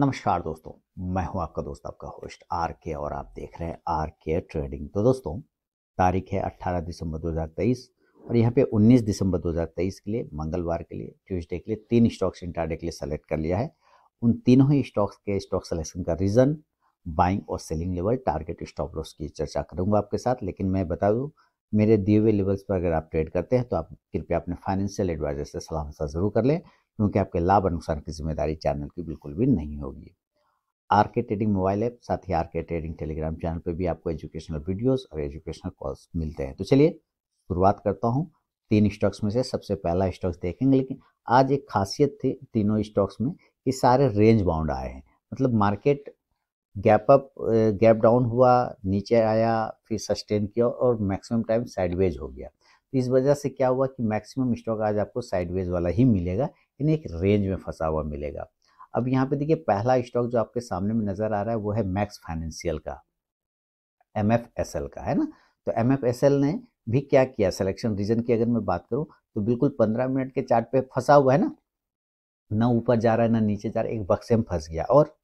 नमस्कार दोस्तों मैं हूं आपका दोस्त आपका होस्ट आर के और आप देख रहे हैं आर के ट्रेडिंग तो दोस्तों तारीख है 18 दिसंबर 2023 और यहां पे 19 दिसंबर 2023 के लिए मंगलवार के लिए ट्यूसडे के लिए तीन स्टॉक्स इंटरडे के लिए सेलेक्ट कर लिया है उन तीनों ही स्टॉक्स के स्टॉक सेलेक्शन का रीज़न बाइंग और selling level target stop loss की चर्चा करूँगा आपके साथ लेकिन मैं बता दूँ मेरे दिए हुए लेवल्स पर अगर आप ट्रेड करते हैं तो आप कृपया अपने फाइनेंशियल एडवाइजर से सलाह मशा ज़रूर कर लें क्योंकि आपके लाभ और नुकसान की जिम्मेदारी चैनल की बिल्कुल भी नहीं होगी are K trading mobile app साथ ही R K trading Telegram channel पर भी आपको एजुकेशनल वीडियोस और एजुकेशनल कॉल्स मिलते हैं तो चलिए शुरुआत करता हूँ तीन स्टॉक्स में से सबसे पहला स्टॉक्स देखेंगे लेकिन आज एक खासियत थी तीनों स्टॉक्स में कि सारे रेंज बाउंड आए हैं मतलब market gap up gap down हुआ नीचे आया फिर सस्टेन किया और मैक्सिमम टाइम साइडवेज हो गया तो इस वजह से क्या हुआ कि मैक्सिमम स्टॉक आज आपको साइडवेज वाला ही मिलेगा यानी एक रेंज में फंसा हुआ मिलेगा अब यहाँ पे देखिए पहला स्टॉक जो आपके सामने में नज़र आ रहा है वो है मैक्स फाइनेंशियल का एम का है ना तो एम ने भी क्या किया सिलेक्शन रीजन की अगर मैं बात करूँ तो बिल्कुल पंद्रह मिनट के चार्ट पे फंसा हुआ है ना ना ऊपर जा रहा है ना नीचे जा रहा है एक बक्से में फंस गया और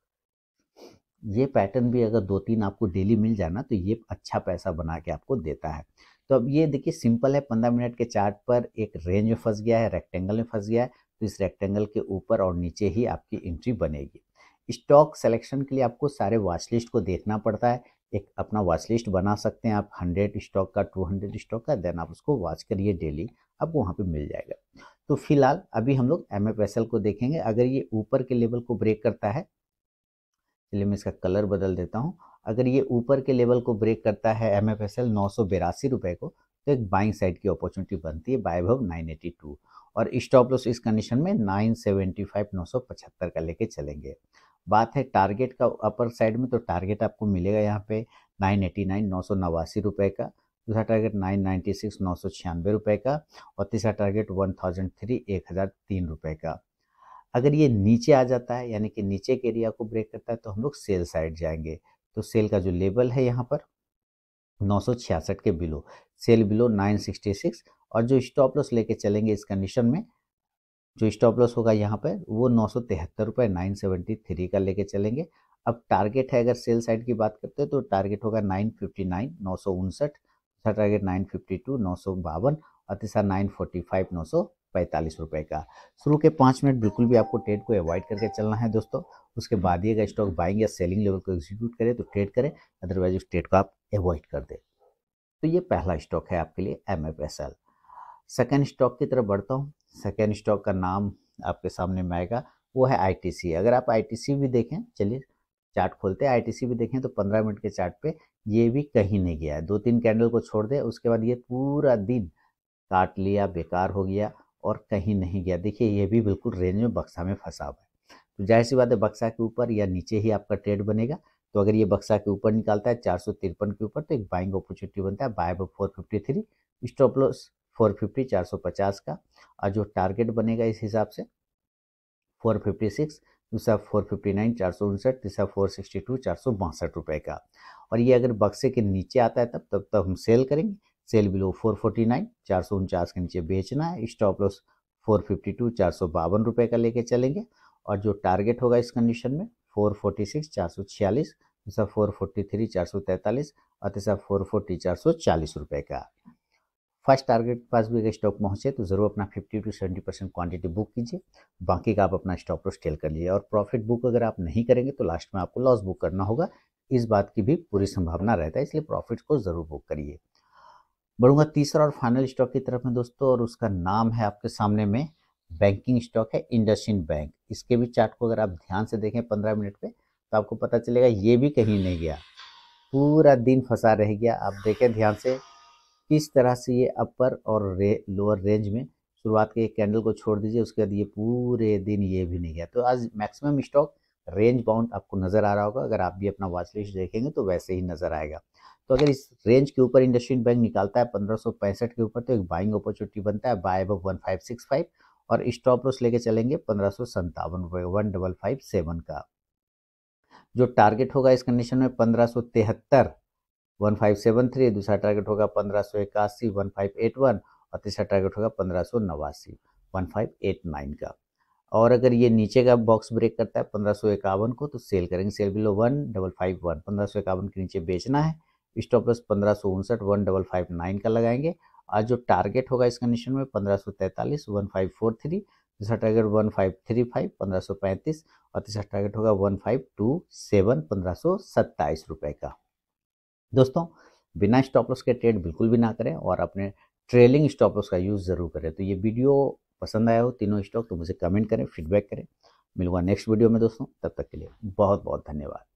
ये पैटर्न भी अगर दो तीन आपको डेली मिल जाना तो ये अच्छा पैसा बना के आपको देता है तो अब ये देखिए सिंपल है पंद्रह मिनट के चार्ट पर एक रेंज में फंस गया है रेक्टेंगल में फंस गया है तो इस रेक्टेंगल के ऊपर और नीचे ही आपकी एंट्री बनेगी स्टॉक सेलेक्शन के लिए आपको सारे वॉच लिस्ट को देखना पड़ता है एक अपना वॉच लिस्ट बना सकते हैं आप हंड्रेड स्टॉक का टू हंड्रेड स्टॉक का देन आप उसको वॉच करिए डेली आपको वहाँ पे मिल जाएगा तो फिलहाल अभी हम लोग एम को देखेंगे अगर ये ऊपर के लेवल को ब्रेक करता है चलिए मैं इसका कलर बदल देता हूँ अगर ये ऊपर के लेवल को ब्रेक करता है एम एफ एस एल नौ सौ बेरासी रुपये को तो एक बाइंग साइड की अपॉर्चुनिटी बनती है बाय भव नाइन एटी टू और स्टॉप लॉस इस कंडीशन में 975 975 का लेके चलेंगे बात है टारगेट का अपर साइड में तो टारगेट आपको मिलेगा यहाँ पे 989 नौ सौ नवासी रुपये का दूसरा टारगेट 996 नौ सौ छियानवे रुपये का और तीसरा टारगेट 1003 तीन रुपये का अगर ये नीचे आ जाता है यानी कि नीचे के एरिया को ब्रेक करता है तो हम लोग सेल साइड जाएंगे तो सेल का जो लेवल है यहाँ पर 966 के बिलो सेल बिलो 966 और जो स्टॉप लॉस लेके चलेंगे इस कंडीशन में जो स्टॉप लॉस होगा यहाँ पर वो नौ सौ तिहत्तर रुपये नाइन सेवेंटी थ्री का लेके चलेंगे अब टारगेट है अगर सेल साइड की बात करते हैं तो टारगेट होगा नाइन फिफ्टी नाइन नौ सौ उनसठ दूसरा टारगेट नाइन फिफ्टी टू नौ सौ बावन और तीसरा नाइन फोर्टी फाइव नौ सौ पैंतालीस रुपये का शुरू के पाँच मिनट बिल्कुल भी आपको ट्रेड को अवॉइड करके चलना है दोस्तों उसके बाद ही अगर स्टॉक बाइंग या सेलिंग लेवल को एग्जीक्यूट करें तो ट्रेड करें अदरवाइज उस ट्रेड को आप अवॉइड कर दें तो ये पहला स्टॉक है आपके लिए M F S L second stock की तरफ बढ़ता हूँ सेकेंड स्टॉक का नाम आपके सामने में आएगा वो है आई टी सी अगर आप आई टी सी भी देखें चलिए चार्ट खोलते हैं आई टी सी भी देखें तो पंद्रह मिनट के चार्ट पे ये भी कहीं नहीं गया है दो तीन कैंडल को छोड़ दे उसके बाद ये पूरा दिन काट लिया बेकार हो गया और कहीं नहीं गया देखिए ये भी बिल्कुल रेंज में बक्सा में फंसा हुआ है तो जाहिर सी बात है बक्सा के ऊपर या नीचे ही आपका ट्रेड बनेगा तो अगर ये बक्सा के ऊपर निकालता है चार के ऊपर तो एक बाइंग अपॉर्चुनिटी बनता है buy four fifty three stop loss four fifty चार सौ पचास का और जो टारगेट बनेगा इस हिसाब से फोर फिफ्टी सिक्स दूसरा फोर फिफ्टी नाइन चार सौ उनसठ तीसरा फोर सिक्सटी टू चार सौ बासठ रुपये का और ये अगर बक्से के नीचे आता है तब तब तक तो हम सेल करेंगे सेल बिलो 449 चार सौ उनचास के नीचे बेचना है स्टॉप लॉस 452 चार सौ बावन रुपये का लेके चलेंगे और जो टारगेट होगा इस कंडीशन में 446 चार सौ छियालीस तीसरा फोर फोर्टी थ्री चार सौ तैंतालीस और तीसरा फोर फोर्टी चार सौ चालीस रुपये का फर्स्ट टारगेट पास भी अगर स्टॉक पहुँचे तो ज़रूर अपना fifty to seventy percent quantity book कीजिए बाकी का आप अपना स्टॉप लॉस टेल कर लीजिए और प्रॉफिट बुक अगर आप नहीं करेंगे तो लास्ट में आपको लॉस बुक करना होगा इस बात की भी पूरी संभावना रहता है इसलिए प्रॉफिट को ज़रूर बुक करिए बढ़ूंगा तीसरा और फाइनल स्टॉक की तरफ में दोस्तों और उसका नाम है आपके सामने में बैंकिंग स्टॉक है इंडसिंड बैंक इसके भी चार्ट को अगर आप ध्यान से देखें पंद्रह मिनट पे तो आपको पता चलेगा ये भी कहीं नहीं गया पूरा दिन फंसा रह गया आप देखें ध्यान से किस तरह से ये अपर और रे, लोअर रेंज में शुरुआत के कैंडल को छोड़ दीजिए उसके बाद ये पूरे दिन ये भी नहीं गया तो आज मैक्सिमम स्टॉक रेंज बाउंड आपको नज़र आ रहा होगा अगर आप भी अपना वॉच लिस्ट देखेंगे तो वैसे ही नज़र आएगा तो अगर इस रेंज के ऊपर इंडस्ट्रियल बैंक निकालता है पंद्रह के ऊपर तो एक बाइंग अपॉर्चुनिटी बनता है बाय अब वन और स्टॉप लॉस लेके चलेंगे पंद्रह सौ का जो टारगेट होगा इस कंडीशन में पंद्रह सौ वन फाइव सेवन थ्री दूसरा टारगेट होगा पंद्रह सौ इक्यासी वन फाइव एट वन और तीसरा टारगेट होगा पंद्रह सौ नवासी वन फाइव एट नाइन का और अगर ये नीचे का बॉक्स ब्रेक करता है पंद्रह सौ इक्यावन को तो सेल करेंगे sell below one double five one पंद्रह सौ इक्यावन के नीचे बेचना है स्टॉप लॉस पंद्रह सौ उनसठ वन डबल फाइव नाइन का लगाएंगे और जो टारगेट होगा इस कंडीशन में पंद्रह सौ तैंतालीस वन फाइव फोर थ्री दूसरा target one five three five पंद्रह सौ पैंतीस और तीसरा टारगेट होगा वन फाइव टू सेवन पंद्रह सौ सत्ताईस रुपये का दोस्तों बिना स्टॉप लॉस के ट्रेड बिल्कुल भी ना करें और अपने ट्रेलिंग स्टॉप लॉस का यूज़ ज़रूर करें तो ये वीडियो पसंद आया हो तीनों स्टॉक तो मुझे कमेंट करें फीडबैक करें मिलूंगा नेक्स्ट वीडियो में दोस्तों तब तक के लिए बहुत बहुत धन्यवाद